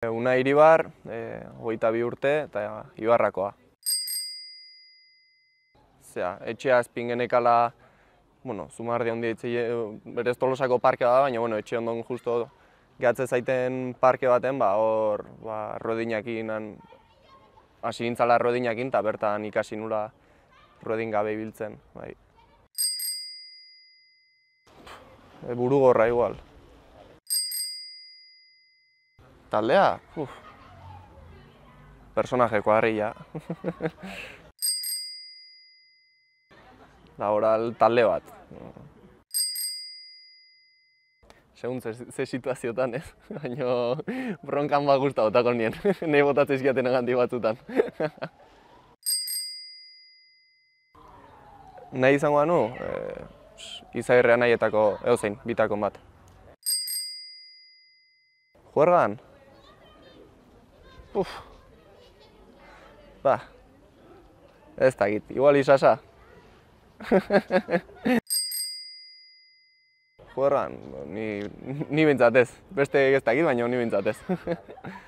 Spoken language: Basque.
Eh, una iribar, eh, goita bi urte eta ibarrakoa. Zea, etxea espin genekala, bueno, zumardia hondi eh, berez tolosako parke da, baina, bueno, etxe ondoen justo gatze zaiten parke baten, ba, hor, ba, rodinakin, hasi gintzala rodinakin, eta bertan ikasi nula rodin gabe ibiltzen, bai. E, Burugorra igual taldea, uff, personajeko harria. Laboral talde bat. Segun ze, situaziotan, ez? Eh? Baina bronkan bat guzta botako nien, nahi botatzen izkiaten agandi batzutan. nahi izango nu? e, eh, nahietako, eo zein, bitako bat. Juergan, Uf. Ba. Ez da git, igual izasa. Joerran, ni, ni bintzatez. Beste ez da git, baina ni bintzatez.